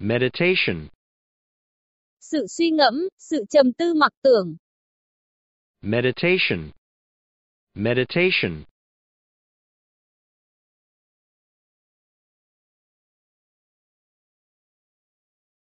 Meditation. Sự suy ngẫm, sự trầm tư mặc tưởng. Meditation. Meditation.